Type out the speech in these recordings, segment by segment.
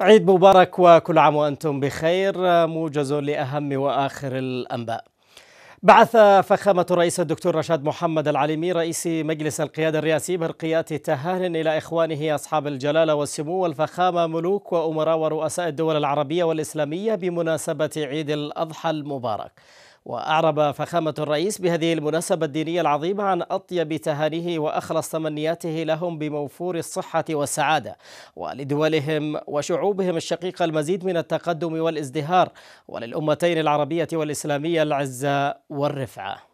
عيد مبارك وكل عام وأنتم بخير موجز لأهم وآخر الأنباء بعث فخامة الرئيس الدكتور رشاد محمد العليمي رئيس مجلس القيادة الرئاسي برقيات تهان إلى إخوانه أصحاب الجلالة والسمو والفخامة ملوك وأمراء ورؤساء الدول العربية والإسلامية بمناسبة عيد الأضحى المبارك وأعرب فخامة الرئيس بهذه المناسبة الدينية العظيمة عن أطيب تهانيه وأخلص تمنياته لهم بموفور الصحة والسعادة ولدولهم وشعوبهم الشقيقة المزيد من التقدم والازدهار وللأمتين العربية والإسلامية العزة والرفعة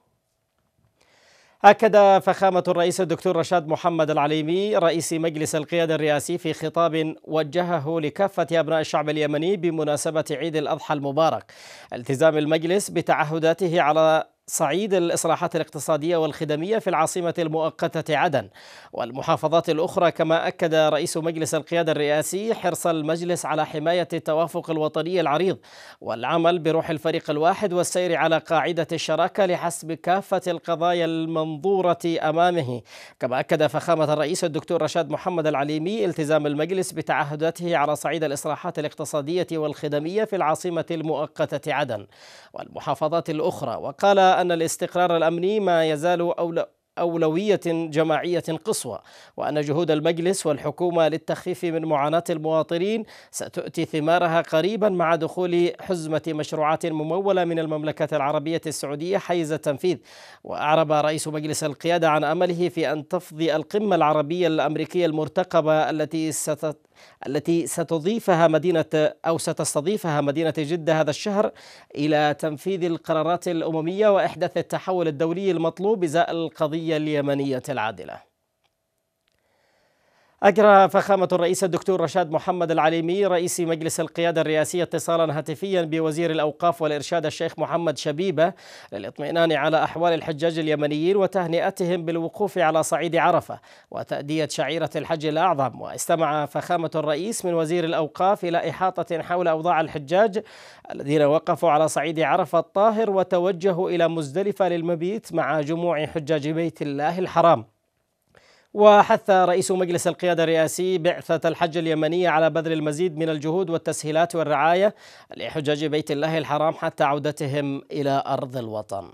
أكد فخامة الرئيس الدكتور رشاد محمد العليمي رئيس مجلس القيادة الرئاسي في خطاب وجهه لكافة أبناء الشعب اليمني بمناسبة عيد الأضحى المبارك التزام المجلس بتعهداته على صعيد الإصلاحات الاقتصادية والخدمية في العاصمة المؤقتة عدن والمحافظات الأخرى كما أكد رئيس مجلس القيادة الرئاسي حرص المجلس على حماية التوافق الوطني العريض والعمل بروح الفريق الواحد والسير على قاعدة الشراكة لحسب كافة القضايا المنظورة أمامه كما أكد فخامة الرئيس الدكتور رشاد محمد العليمي التزام المجلس بتعهداته على صعيد الإصلاحات الاقتصادية والخدمية في العاصمة المؤقتة عدن والمحافظات الأخرى وقال أن الاستقرار الأمني ما يزال أولى أولوية جماعية قصوى وأن جهود المجلس والحكومة للتخفيف من معاناة المواطنين ستؤتي ثمارها قريبا مع دخول حزمة مشروعات ممولة من المملكة العربية السعودية حيز التنفيذ وأعرب رئيس مجلس القيادة عن أمله في أن تفضي القمة العربية الأمريكية المرتقبة التي ستت التي ستضيفها مدينة أو ستستضيفها مدينة جدة هذا الشهر إلى تنفيذ القرارات الأممية وإحداث التحول الدولي المطلوب إزاء القضية الدولية اليمنية العادلة أجرى فخامة الرئيس الدكتور رشاد محمد العليمي رئيس مجلس القيادة الرئاسية اتصالا هاتفيا بوزير الأوقاف والإرشاد الشيخ محمد شبيبة للإطمئنان على أحوال الحجاج اليمنيين وتهنئتهم بالوقوف على صعيد عرفة وتأدية شعيرة الحج الأعظم واستمع فخامة الرئيس من وزير الأوقاف إلى إحاطة حول أوضاع الحجاج الذين وقفوا على صعيد عرفة الطاهر وتوجهوا إلى مزدلفة للمبيت مع جموع حجاج بيت الله الحرام وحث رئيس مجلس القيادة الرئاسي بعثة الحج اليمنية على بذل المزيد من الجهود والتسهيلات والرعاية لحجاج بيت الله الحرام حتى عودتهم إلى أرض الوطن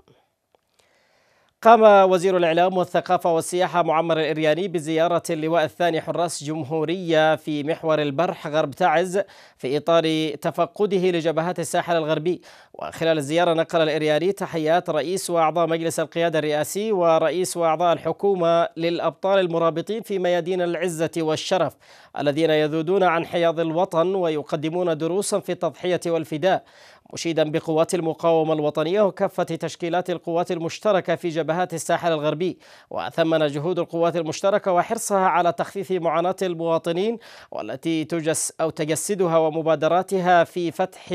قام وزير الإعلام والثقافة والسياحة معمر الإرياني بزيارة اللواء الثاني حراس جمهورية في محور البرح غرب تعز في إطار تفقده لجبهات الساحل الغربي وخلال الزيارة نقل الإرياني تحيات رئيس وأعضاء مجلس القيادة الرئاسي ورئيس وأعضاء الحكومة للأبطال المرابطين في ميادين العزة والشرف الذين يذودون عن حياض الوطن ويقدمون دروسا في التضحية والفداء مشيدا بقوات المقاومة الوطنية وكافة تشكيلات القوات المشتركة في جبهات الساحل الغربي وثمن جهود القوات المشتركة وحرصها على تخفيف معاناة المواطنين والتي تجس أو تجسدها ومبادراتها في فتح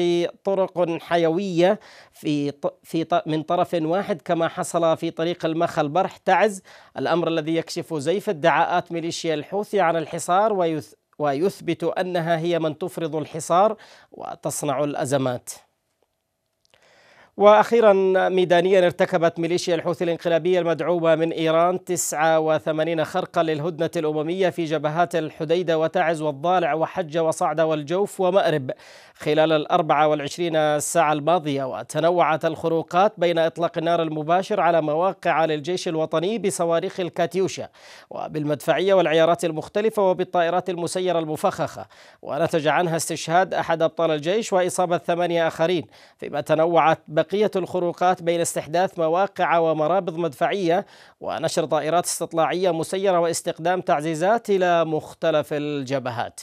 طرق حيوية في في من طرف واحد كما حصل في طريق المخ البرح تعز الأمر الذي يكشف زيف ادعاءات ميليشيا الحوثي عن الحصار ويثبت أنها هي من تفرض الحصار وتصنع الأزمات وأخيرا ميدانيا ارتكبت ميليشيا الحوثي الانقلابية المدعومة من إيران 89 خرقا للهدنة الأممية في جبهات الحديدة وتعز والضالع وحجة وصعدة والجوف ومأرب خلال ال 24 ساعة الماضية وتنوعت الخروقات بين إطلاق النار المباشر على مواقع للجيش الوطني بصواريخ الكاتيوشا وبالمدفعية والعيارات المختلفة وبالطائرات المسيرة المفخخة ونتج عنها استشهاد أحد أبطال الجيش وإصابة ثمانية آخرين فيما تنوعت بقية الخروقات بين استحداث مواقع ومرابض مدفعية ونشر طائرات استطلاعية مسيرة واستقدام تعزيزات إلى مختلف الجبهات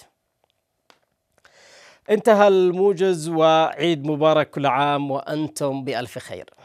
انتهى الموجز وعيد مبارك كل عام وأنتم بألف خير